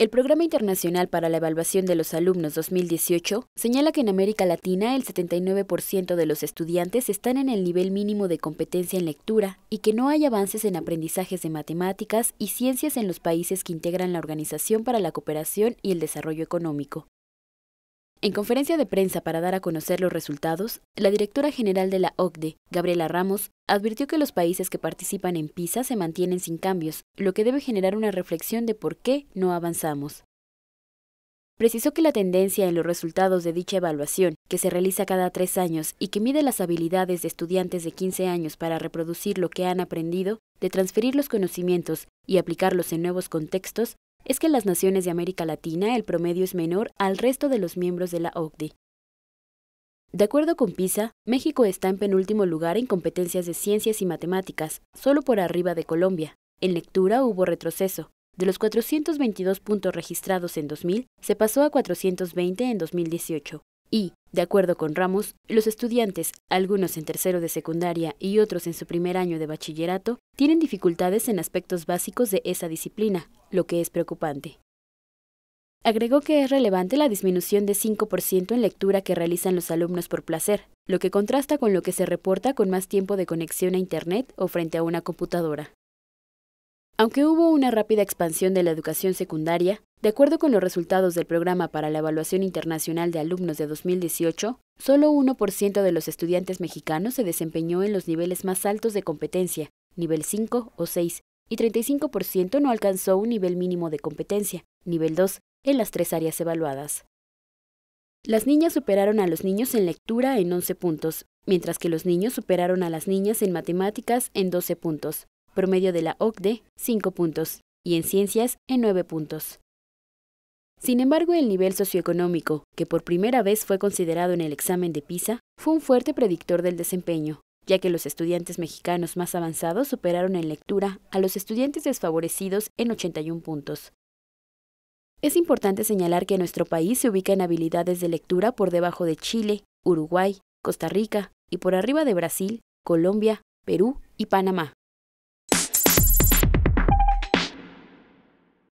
El Programa Internacional para la Evaluación de los Alumnos 2018 señala que en América Latina el 79% de los estudiantes están en el nivel mínimo de competencia en lectura y que no hay avances en aprendizajes de matemáticas y ciencias en los países que integran la Organización para la Cooperación y el Desarrollo Económico. En conferencia de prensa para dar a conocer los resultados, la directora general de la OCDE, Gabriela Ramos, advirtió que los países que participan en PISA se mantienen sin cambios, lo que debe generar una reflexión de por qué no avanzamos. Precisó que la tendencia en los resultados de dicha evaluación, que se realiza cada tres años y que mide las habilidades de estudiantes de 15 años para reproducir lo que han aprendido, de transferir los conocimientos y aplicarlos en nuevos contextos, es que en las naciones de América Latina el promedio es menor al resto de los miembros de la OCDE. De acuerdo con PISA, México está en penúltimo lugar en competencias de ciencias y matemáticas, solo por arriba de Colombia. En lectura hubo retroceso. De los 422 puntos registrados en 2000, se pasó a 420 en 2018. Y, de acuerdo con Ramos, los estudiantes, algunos en tercero de secundaria y otros en su primer año de bachillerato, tienen dificultades en aspectos básicos de esa disciplina, lo que es preocupante. Agregó que es relevante la disminución de 5% en lectura que realizan los alumnos por placer, lo que contrasta con lo que se reporta con más tiempo de conexión a Internet o frente a una computadora. Aunque hubo una rápida expansión de la educación secundaria, de acuerdo con los resultados del Programa para la Evaluación Internacional de Alumnos de 2018, solo 1% de los estudiantes mexicanos se desempeñó en los niveles más altos de competencia, nivel 5 o 6, y 35% no alcanzó un nivel mínimo de competencia, nivel 2, en las tres áreas evaluadas. Las niñas superaron a los niños en lectura en 11 puntos, mientras que los niños superaron a las niñas en matemáticas en 12 puntos, promedio de la OCDE 5 puntos y en ciencias en 9 puntos. Sin embargo, el nivel socioeconómico, que por primera vez fue considerado en el examen de PISA, fue un fuerte predictor del desempeño, ya que los estudiantes mexicanos más avanzados superaron en lectura a los estudiantes desfavorecidos en 81 puntos. Es importante señalar que nuestro país se ubica en habilidades de lectura por debajo de Chile, Uruguay, Costa Rica y por arriba de Brasil, Colombia, Perú y Panamá.